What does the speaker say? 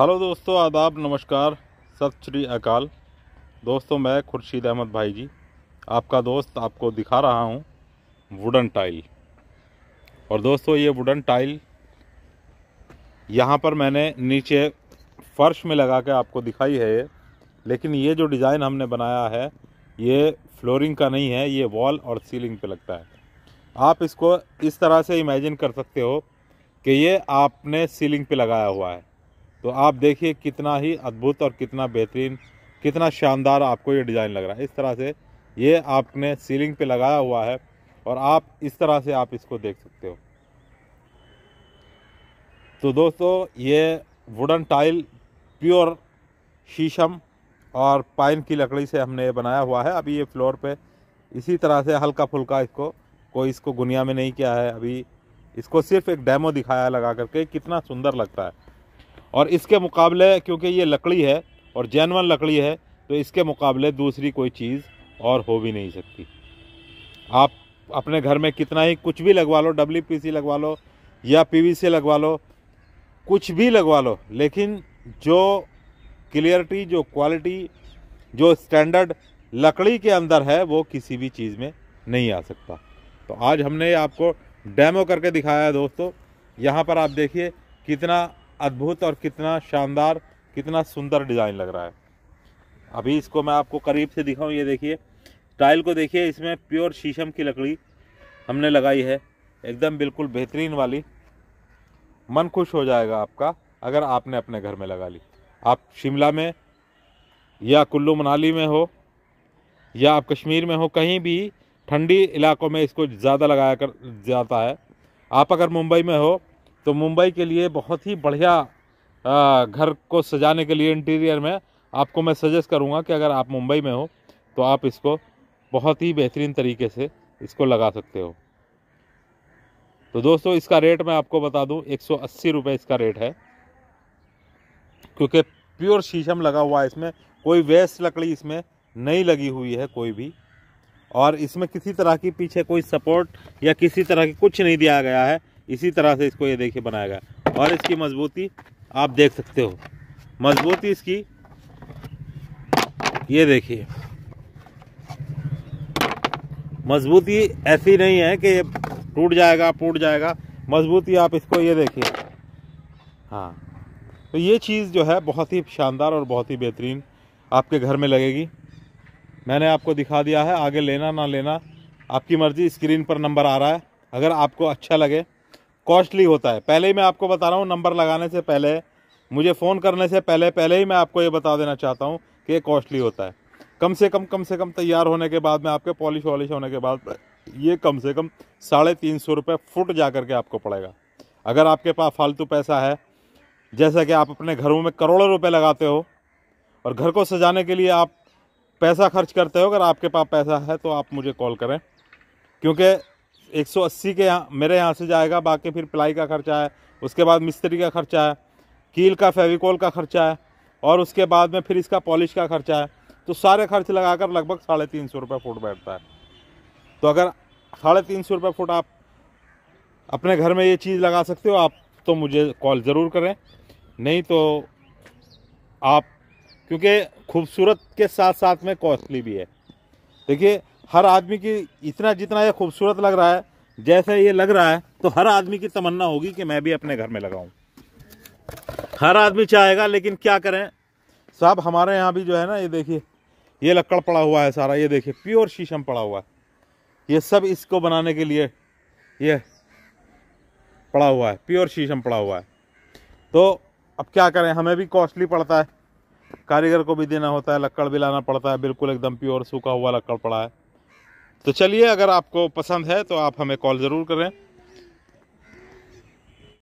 hello दोस्तों आदाब नमस्कार सत श्री अकाल दोस्तों मैं खुर्शीद अहमद भाई जी आपका दोस्त आपको दिखा रहा हूँ वुडन टाइल और दोस्तों ये वुडन टाइल यहाँ पर मैंने नीचे फ़र्श में लगा के आपको दिखाई है लेकिन ये जो डिज़ाइन हमने बनाया है ये फ्लोरिंग का नहीं है ये वॉल और सीलिंग पे लगता है आप इसको इस तरह से इमेजिन कर सकते हो कि ये आपने सीलिंग पे लगाया हुआ है तो आप देखिए कितना ही अद्भुत और कितना बेहतरीन कितना शानदार आपको ये डिज़ाइन लग रहा है इस तरह से ये आपने सीलिंग पे लगाया हुआ है और आप इस तरह से आप इसको देख सकते हो तो दोस्तों ये वुडन टाइल प्योर शीशम और पाइन की लकड़ी से हमने ये बनाया हुआ है अभी ये फ्लोर पे इसी तरह से हल्का फुल्का इसको कोई इसको गुनिया में नहीं किया है अभी इसको सिर्फ एक डेमो दिखाया लगा करके कितना सुंदर लगता है और इसके मुकाबले क्योंकि ये लकड़ी है और जैनवन लकड़ी है तो इसके मुकाबले दूसरी कोई चीज़ और हो भी नहीं सकती आप अपने घर में कितना ही कुछ भी लगवा लो डब्ल्यू लगवा लो या पी लगवा लो कुछ भी लगवा लो लेकिन जो क्लियरिटी जो क्वालिटी जो स्टैंडर्ड लकड़ी के अंदर है वो किसी भी चीज़ में नहीं आ सकता तो आज हमने आपको डेमो करके दिखाया है दोस्तों यहाँ पर आप देखिए कितना अद्भुत और कितना शानदार कितना सुंदर डिज़ाइन लग रहा है अभी इसको मैं आपको करीब से दिखाऊं ये देखिए टाइल को देखिए इसमें प्योर शीशम की लकड़ी हमने लगाई है एकदम बिल्कुल बेहतरीन वाली मन खुश हो जाएगा आपका अगर आपने अपने घर में लगा ली आप शिमला में या कुल्लू मनाली में हो या आप कश्मीर में हो कहीं भी ठंडी इलाकों में इसको ज़्यादा लगाया कर जाता है आप अगर मुंबई में हो तो मुंबई के लिए बहुत ही बढ़िया घर को सजाने के लिए इंटीरियर में आपको मैं सजेस्ट करूँगा कि अगर आप मुंबई में हो तो आप इसको बहुत ही बेहतरीन तरीके से इसको लगा सकते हो तो दोस्तों इसका रेट मैं आपको बता दूं एक सौ इसका रेट है क्योंकि प्योर शीशम लगा हुआ है इसमें कोई वेस्ट लकड़ी इसमें नहीं लगी हुई है कोई भी और इसमें किसी तरह की पीछे कोई सपोर्ट या किसी तरह की कुछ नहीं दिया गया है इसी तरह से इसको ये देखिए बनाया गया और इसकी मजबूती आप देख सकते हो मजबूती इसकी ये देखिए मजबूती ऐसी नहीं है कि टूट जाएगा टूट जाएगा मजबूती आप इसको ये देखिए हाँ तो ये चीज़ जो है बहुत ही शानदार और बहुत ही बेहतरीन आपके घर में लगेगी मैंने आपको दिखा दिया है आगे लेना ना लेना आपकी मर्ज़ी स्क्रीन पर नंबर आ रहा है अगर आपको अच्छा लगे कॉस्टली होता है पहले ही मैं आपको बता रहा हूँ नंबर लगाने से पहले मुझे फ़ोन करने से पहले पहले ही मैं आपको ये बता देना चाहता हूँ कि ये कॉस्टली होता है कम से कम कम से कम तैयार होने के बाद में आपके पॉलिश वॉलिश होने के बाद ये कम से कम साढ़े तीन सौ रुपये फुट जा करके आपको पड़ेगा अगर आपके पास फालतू पैसा है जैसा कि आप अपने घरों में करोड़ों रुपये लगाते हो और घर को सजाने के लिए आप पैसा खर्च करते हो अगर आपके पास पैसा है तो आप मुझे कॉल करें क्योंकि 180 के यहाँ मेरे यहाँ से जाएगा बाकी फिर प्लाई का खर्चा है उसके बाद मिस्त्री का खर्चा है कील का फेविकोल का खर्चा है और उसके बाद में फिर इसका पॉलिश का खर्चा है तो सारे खर्च लगाकर लगभग साढ़े तीन सौ रुपये फुट बैठता है तो अगर साढ़े तीन सौ रुपये फुट आप अपने घर में ये चीज़ लगा सकते हो आप तो मुझे कॉल ज़रूर करें नहीं तो आप क्योंकि खूबसूरत के साथ साथ में कॉस्टली भी है देखिए हर आदमी की इतना जितना ये खूबसूरत लग रहा है जैसे ये लग रहा है तो हर आदमी की तमन्ना होगी कि मैं भी अपने घर में लगाऊं हर आदमी चाहेगा लेकिन क्या करें साहब हमारे यहाँ भी जो है ना ये देखिए ये लकड़ पड़ा हुआ है सारा ये देखिए प्योर शीशम पड़ा हुआ है ये सब इसको बनाने के लिए ये पड़ा हुआ है प्योर शीशम पड़ा हुआ है तो अब क्या करें हमें भी कॉस्टली पड़ता है कारीगर को भी देना होता है लकड़ भी लाना पड़ता है बिल्कुल एकदम प्योर सूखा हुआ लकड़ पड़ा है तो चलिए अगर आपको पसंद है तो आप हमें कॉल ज़रूर करें